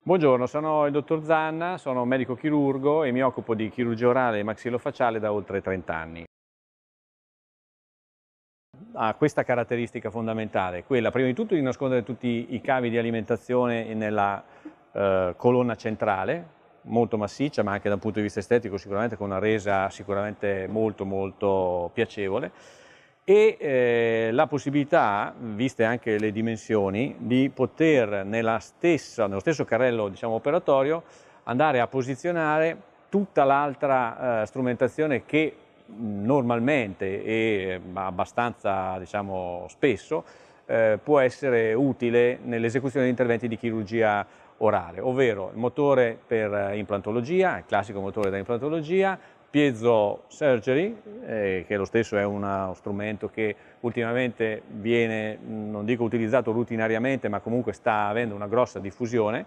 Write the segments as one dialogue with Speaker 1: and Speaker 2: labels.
Speaker 1: Buongiorno, sono il dottor Zanna, sono medico chirurgo e mi occupo di chirurgia orale e maxillofaciale da oltre 30 anni. Ha questa caratteristica fondamentale, quella prima di tutto di nascondere tutti i cavi di alimentazione nella eh, colonna centrale, molto massiccia ma anche da un punto di vista estetico sicuramente con una resa sicuramente molto molto piacevole e eh, la possibilità, viste anche le dimensioni, di poter stessa, nello stesso carrello diciamo, operatorio andare a posizionare tutta l'altra eh, strumentazione che normalmente e eh, abbastanza diciamo, spesso eh, può essere utile nell'esecuzione di interventi di chirurgia orale, ovvero il motore per implantologia, il classico motore da implantologia, piezo surgery, eh, che lo stesso è uno strumento che ultimamente viene, non dico utilizzato rutinariamente, ma comunque sta avendo una grossa diffusione,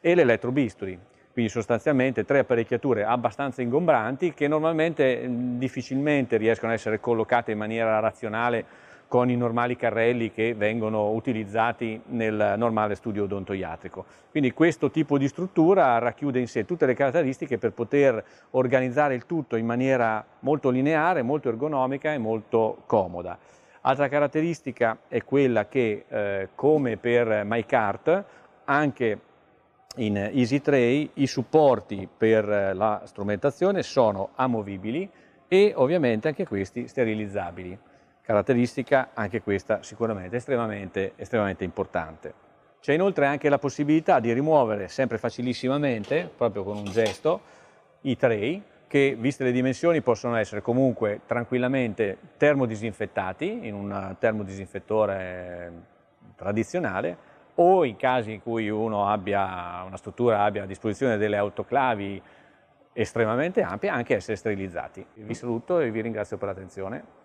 Speaker 1: e l'elettrobisturi. Quindi sostanzialmente tre apparecchiature abbastanza ingombranti che normalmente difficilmente riescono a essere collocate in maniera razionale con i normali carrelli che vengono utilizzati nel normale studio odontoiatrico. Quindi questo tipo di struttura racchiude in sé tutte le caratteristiche per poter organizzare il tutto in maniera molto lineare, molto ergonomica e molto comoda. Altra caratteristica è quella che, eh, come per MyCart, anche in EasyTray i supporti per eh, la strumentazione sono amovibili e ovviamente anche questi sterilizzabili caratteristica, anche questa sicuramente estremamente, estremamente importante. C'è inoltre anche la possibilità di rimuovere sempre facilissimamente, proprio con un gesto, i tray che viste le dimensioni possono essere comunque tranquillamente termodisinfettati in un termodisinfettore tradizionale o in casi in cui uno abbia, una struttura abbia a disposizione delle autoclavi estremamente ampie anche essere sterilizzati. Vi saluto e vi ringrazio per l'attenzione.